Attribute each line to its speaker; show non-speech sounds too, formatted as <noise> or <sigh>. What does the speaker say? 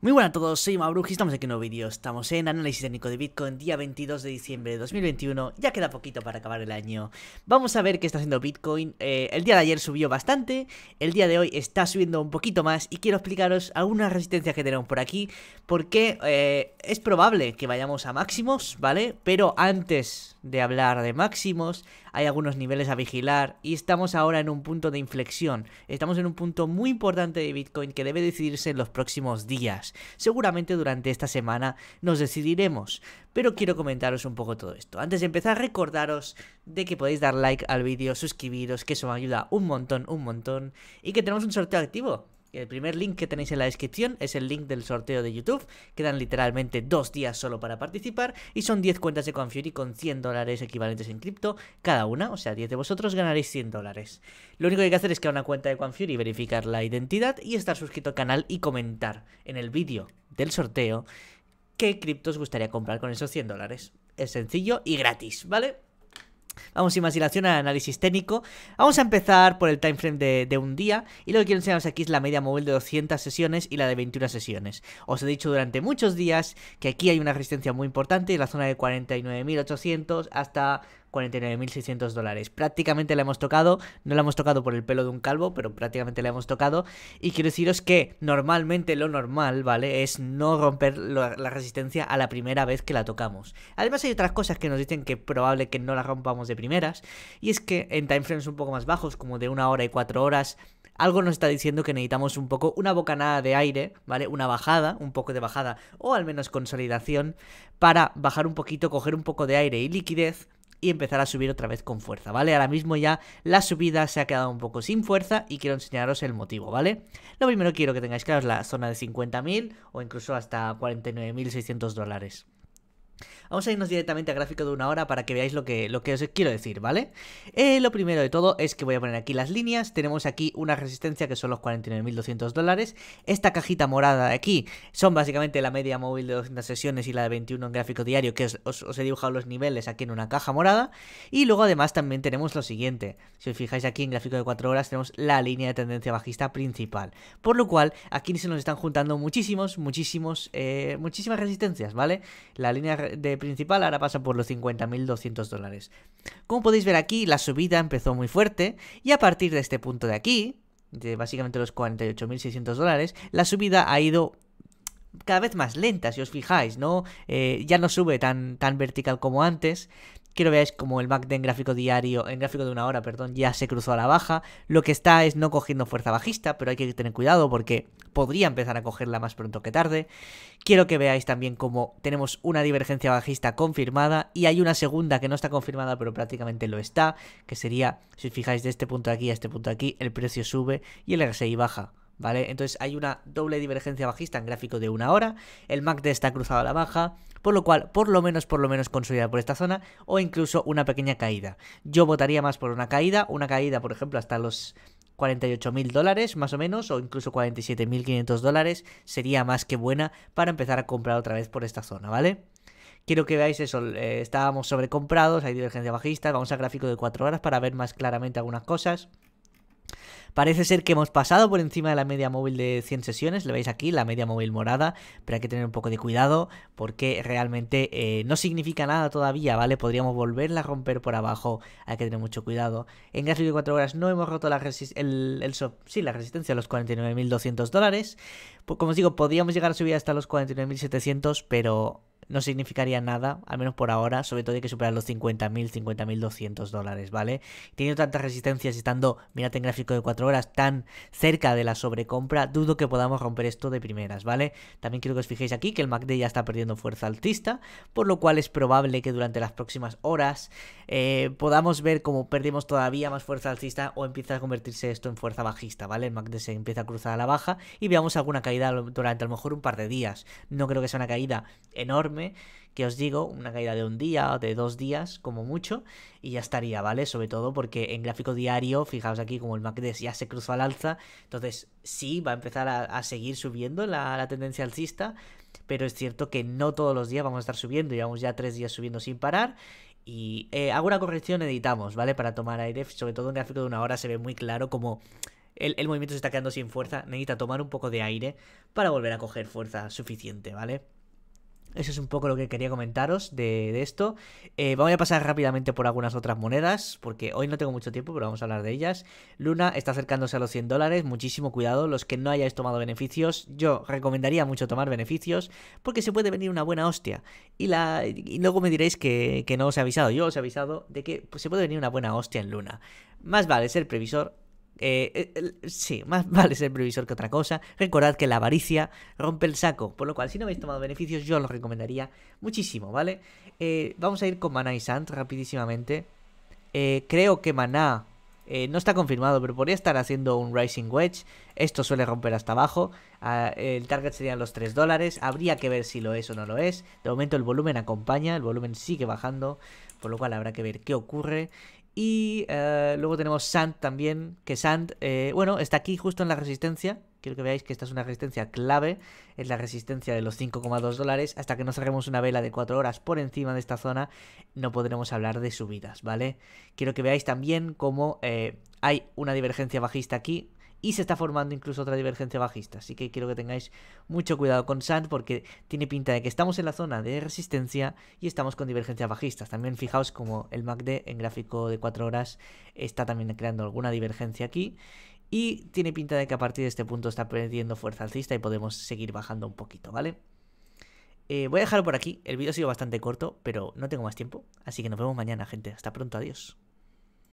Speaker 1: Muy buenas a todos, soy y estamos aquí en un nuevo vídeo, estamos en análisis técnico de Bitcoin día 22 de diciembre de 2021, ya queda poquito para acabar el año. Vamos a ver qué está haciendo Bitcoin, eh, el día de ayer subió bastante, el día de hoy está subiendo un poquito más y quiero explicaros algunas resistencias que tenemos por aquí, porque eh, es probable que vayamos a máximos, ¿vale? Pero antes de hablar de máximos, hay algunos niveles a vigilar y estamos ahora en un punto de inflexión, estamos en un punto muy importante de Bitcoin que debe decidirse en los próximos días. Seguramente durante esta semana nos decidiremos, pero quiero comentaros un poco todo esto. Antes de empezar, recordaros de que podéis dar like al vídeo, suscribiros, que eso me ayuda un montón, un montón, y que tenemos un sorteo activo el primer link que tenéis en la descripción es el link del sorteo de YouTube. Quedan literalmente dos días solo para participar y son 10 cuentas de Confury con 100 dólares equivalentes en cripto cada una. O sea, 10 de vosotros ganaréis 100 dólares. Lo único que hay que hacer es crear una cuenta de Confury, verificar la identidad y estar suscrito al canal y comentar en el vídeo del sorteo qué criptos gustaría comprar con esos 100 dólares. Es sencillo y gratis, ¿vale? Vamos sin más dilación al análisis técnico. Vamos a empezar por el time frame de, un día y lo que quiero enseñaros aquí es la media móvil de 200 sesiones y la de 21 sesiones. Os he dicho durante muchos días que aquí hay una resistencia muy importante en la zona de 49.800 hasta 49.600 dólares. Prácticamente la hemos tocado, no la hemos tocado por el pelo de un calvo, pero prácticamente la hemos tocado. Y quiero deciros que normalmente lo normal, ¿vale? Es no romper la, resistencia a la primera vez que la tocamos. Además hay otras cosas que nos dicen que probable que no la rompamos de primeras. Y es que en timeframes un poco más bajos, como de una hora y cuatro horas, algo nos está diciendo que necesitamos un poco una bocanada de aire, ¿vale? Una bajada, un poco de bajada o al menos consolidación para bajar un poquito, coger un poco de aire y liquidez y empezar a subir otra vez con fuerza, ¿vale? Ahora mismo ya la subida se ha quedado un poco sin fuerza y quiero enseñaros el motivo, ¿vale? Lo primero quiero que tengáis claro es la zona de 50.000 o incluso hasta 49.600 dólares. Vamos a irnos directamente al gráfico de una hora para que veáis lo que, lo que os quiero decir, ¿vale? Eh, lo primero de todo es que voy a poner aquí las líneas. Tenemos aquí una resistencia que son los 49.200 dólares. Esta cajita morada de aquí son básicamente la media móvil de 200 sesiones y la de 21 en gráfico diario, que os, he dibujado los niveles aquí en una caja morada. Y luego además también tenemos lo siguiente. Si os fijáis aquí en gráfico de 4 horas tenemos la línea de tendencia bajista principal. Por lo cual aquí se nos están juntando muchísimos, muchísimos, eh, muchísimas resistencias, ¿vale? La línea de principal ahora pasa por los 50.200 dólares. Como podéis ver aquí, la subida empezó muy fuerte y a partir de este punto de aquí, de básicamente los 48.600 dólares, la subida ha ido cada vez más lenta, si os fijáis, ¿no? Eh, ya no sube tan, tan vertical como antes Quiero veáis como el MACD en gráfico diario, en gráfico de una hora, perdón, ya se cruzó a la baja. Lo que está es no cogiendo fuerza bajista, pero hay que tener cuidado porque podría empezar a cogerla más pronto que tarde. Quiero que veáis también como tenemos una divergencia bajista confirmada y hay una segunda que no está confirmada, pero prácticamente lo está, que sería, si os fijáis de este punto aquí a este punto aquí, el precio sube y el RSI baja. ¿vale? Entonces hay una doble divergencia bajista en gráfico de una hora, el MACD está cruzado a la baja, por lo cual por lo menos, por lo menos consolidada por esta zona o incluso una pequeña caída. Yo votaría más por una caída, una caída por ejemplo hasta los 48.000 dólares más o menos o incluso 47.500 dólares sería más que buena para empezar a comprar otra vez por esta zona, ¿vale? Quiero que veáis eso, eh, estábamos sobrecomprados, hay divergencia bajista, vamos al gráfico de 4 horas para ver más claramente algunas cosas. Parece ser que hemos pasado por encima de la media móvil de 100 sesiones, le veis aquí, la media móvil morada, pero hay que tener un poco de cuidado porque realmente eh, no significa nada todavía, ¿vale? Podríamos volverla a romper por abajo, hay que tener mucho cuidado. En gas de 4 horas no hemos roto la, el, el sí, la resistencia a los 49.200 dólares. como os digo, podríamos llegar a subir hasta los 49.700, pero no significaría nada, al menos por ahora, sobre todo hay que superar los 50.000, 50.200 dólares, ¿vale? Teniendo tantas resistencias y estando, mirad en gráfico de 4 horas, tan cerca de la sobrecompra, dudo que podamos romper esto de primeras, ¿vale? También quiero que os fijéis aquí que el MACD ya está perdiendo fuerza altista, por lo cual es probable que durante las próximas horas eh, podamos ver cómo perdemos todavía más fuerza alcista o empieza a convertirse esto en fuerza bajista, ¿vale? El MACD se empieza a cruzar a la baja y veamos alguna caída durante a lo mejor un par de días. No creo que sea una caída enorme que os digo, una caída de un día o de dos días como mucho, y ya estaría, ¿vale? Sobre todo porque en gráfico diario, fijaos aquí como el MACD ya se cruzó al alza, entonces sí, va a empezar a, seguir subiendo la, tendencia alcista, pero es cierto que no todos los días vamos a estar subiendo, llevamos ya tres días subiendo sin parar, y eh, alguna corrección, editamos, ¿vale? Para tomar aire, sobre todo en gráfico de una hora se ve muy claro como el, el movimiento se está quedando sin fuerza, necesita tomar un poco de aire para volver a coger fuerza suficiente, ¿vale? Eso es un poco lo que quería comentaros de, esto. Eh, vamos a pasar rápidamente por algunas otras monedas, porque hoy no tengo mucho tiempo, pero vamos a hablar de ellas. Luna está acercándose a los 100 dólares, muchísimo cuidado. Los que no hayáis tomado beneficios, yo recomendaría mucho tomar beneficios, porque se puede venir una buena hostia. Y, la, luego me diréis que, no os he avisado, yo os he avisado de que pues, se puede venir una buena hostia en Luna. Más vale ser previsor eh, eh, sí, más <laughs> vale ser previsor que otra cosa. Recordad que la avaricia rompe el saco, por lo cual si no habéis tomado beneficios yo os recomendaría muchísimo, ¿vale? Eh, vamos a ir con Maná y Sand rapidísimamente. creo que Maná no está confirmado, pero podría estar haciendo un Rising Wedge. Esto suele romper hasta abajo. Ah, el target serían los 3 dólares. Habría que ver si lo es o no lo es. De momento el volumen acompaña, el volumen sigue bajando por lo cual habrá que ver qué ocurre. Y eh, luego tenemos Sand también, que Sand, eh, bueno, está aquí justo en la resistencia. Quiero que veáis que esta es una resistencia clave, es la resistencia de los 5,2 dólares. Hasta que no cerremos una vela de 4 horas por encima de esta zona, no podremos hablar de subidas, ¿vale? Quiero que veáis también cómo eh, hay una divergencia bajista aquí, y se está formando incluso otra divergencia bajista. Así que quiero que tengáis mucho cuidado con Sand porque tiene pinta de que estamos en la zona de resistencia y estamos con divergencias bajistas. También fijaos como el MACD en gráfico de 4 horas está también creando alguna divergencia aquí. Y tiene pinta de que a partir de este punto está perdiendo fuerza alcista y podemos seguir bajando un poquito, ¿vale? Eh, voy a dejarlo por aquí. El vídeo ha sido bastante corto, pero no tengo más tiempo. Así que nos vemos mañana, gente. Hasta pronto, adiós.